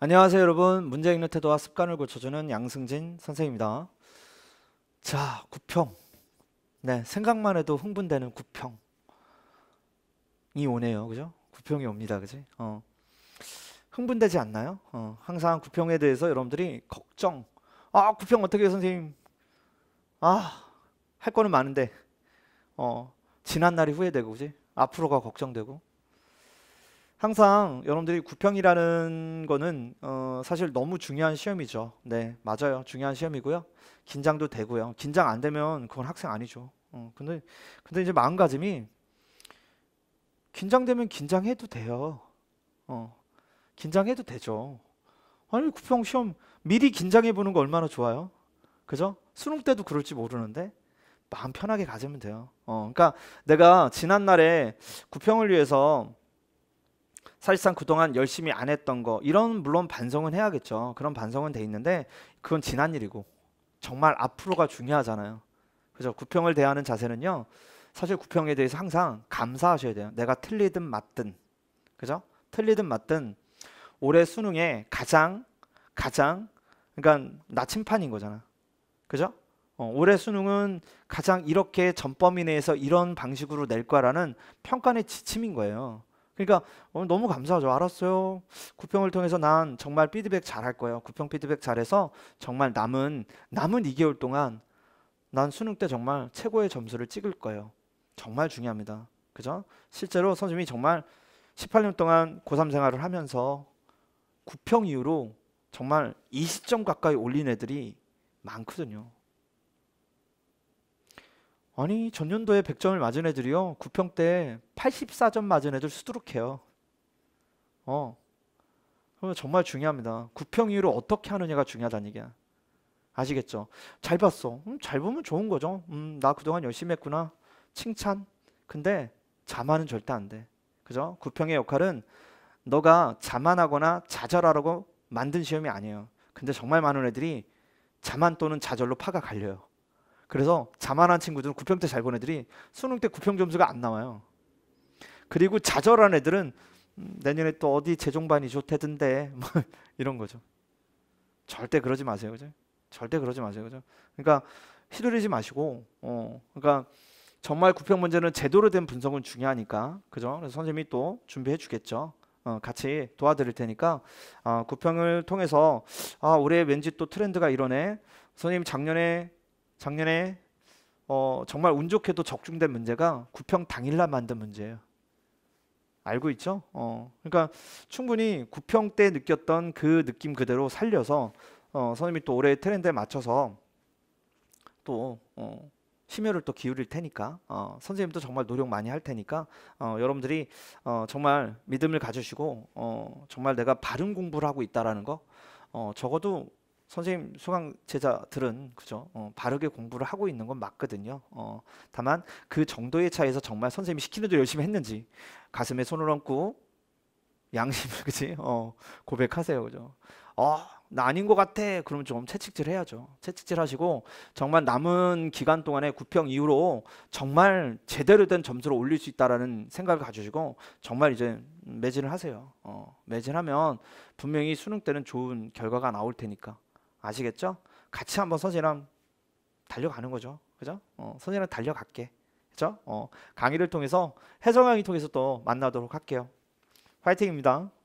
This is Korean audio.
안녕하세요 여러분 문제 읽는 태도와 습관을 고쳐주는 양승진 선생입니다 자 구평 네 생각만 해도 흥분되는 구평이 오네요 그죠 구평이 옵니다 그지 어 흥분되지 않나요 어 항상 구평에 대해서 여러분들이 걱정 아 구평 어떻게 해요 선생님 아할 거는 많은데 어 지난 날이 후회되고 그지 앞으로가 걱정되고 항상 여러분들이 구평이라는 거는 어, 사실 너무 중요한 시험이죠. 네, 맞아요. 중요한 시험이고요. 긴장도 되고요. 긴장 안 되면 그건 학생 아니죠. 어, 근데 근데 이제 마음가짐이 긴장되면 긴장해도 돼요. 어, 긴장해도 되죠. 아니 구평 시험 미리 긴장해 보는 거 얼마나 좋아요. 그죠? 수능 때도 그럴지 모르는데 마음 편하게 가지면 돼요. 어, 그러니까 내가 지난 날에 구평을 위해서 사실상 그동안 열심히 안 했던 거 이런 물론 반성은 해야겠죠. 그런 반성은 돼 있는데 그건 지난 일이고 정말 앞으로가 중요하잖아요. 그래서 구평을 대하는 자세는요. 사실 구평에 대해서 항상 감사하셔야 돼요. 내가 틀리든 맞든 그죠? 틀리든 맞든 올해 수능에 가장 가장 그러니까 나침판인 거잖아. 그죠? 어, 올해 수능은 가장 이렇게 전범위 내에서 이런 방식으로 낼 거라는 평가의 지침인 거예요. 그러니까 오늘 어, 너무 감사하죠. 알았어요. 구평을 통해서 난 정말 피드백 잘할 거예요. 구평 피드백 잘해서 정말 남은 남은 2개월 동안 난 수능 때 정말 최고의 점수를 찍을 거예요. 정말 중요합니다. 그죠? 실제로 선생님이 정말 18년 동안 고3 생활을 하면서 구평 이후로 정말 20점 가까이 올린 애들이 많거든요. 아니 전년도에 100점을 맞은 애들이요. 9평 때 84점 맞은 애들 수두룩해요. 어. 그러면 정말 중요합니다. 9평 이후로 어떻게 하느냐가 중요하다는 얘기야. 아시겠죠? 잘 봤어. 음, 잘 보면 좋은 거죠. 음, 나 그동안 열심히 했구나. 칭찬. 근데 자만은 절대 안 돼. 그죠? 9평의 역할은 너가 자만하거나 자절하라고 만든 시험이 아니에요. 근데 정말 많은 애들이 자만 또는 자절로 파가 갈려요. 그래서 자만한 친구들은 구평때잘본 애들이 수능 때구평 점수가 안 나와요. 그리고 좌절한 애들은 음, 내년에 또 어디 재종반이 좋대던데 뭐 이런 거죠. 절대 그러지 마세요, 그죠? 절대 그러지 마세요, 그죠? 그러니까 휘둘리지 마시고, 어, 그러니까 정말 구평 문제는 제대로 된 분석은 중요하니까, 그죠? 그래서 선생님이 또 준비해 주겠죠. 어, 같이 도와드릴 테니까 어, 구평을 통해서 아 올해 왠지 또 트렌드가 이러네. 선생님 작년에 작년에 어, 정말 운 좋게도 적중된 문제가 구평 당일날 만든 문제예요. 알고 있죠? 어, 그러니까 충분히 구평 때 느꼈던 그 느낌 그대로 살려서 어, 선생님이 또올해 트렌드에 맞춰서 또 어, 심혈을 또 기울일 테니까 어, 선생님도 정말 노력 많이 할 테니까 어, 여러분들이 어, 정말 믿음을 가지시고 어, 정말 내가 바른 공부를 하고 있다라는 거 어, 적어도 선생님 수강 제자들은 그죠 어, 바르게 공부를 하고 있는 건 맞거든요. 어, 다만 그 정도의 차에서 이 정말 선생님이 시키는 대로 열심히 했는지 가슴에 손을 얹고 양심을 그지 어, 고백하세요, 그죠? 어, 나 아닌 것 같아. 그럼 좀 채찍질 해야죠. 채찍질 하시고 정말 남은 기간 동안에 구평 이후로 정말 제대로 된 점수를 올릴 수 있다라는 생각을 가지시고 정말 이제 매진을 하세요. 어, 매진하면 분명히 수능 때는 좋은 결과가 나올 테니까. 아시겠죠? 같이 한번 선이랑 달려가는 거죠. 그죠? 어, 선이랑 달려갈게. 그죠? 어, 강의를 통해서 해성양이 통해서 또 만나도록 할게요. 화이팅입니다.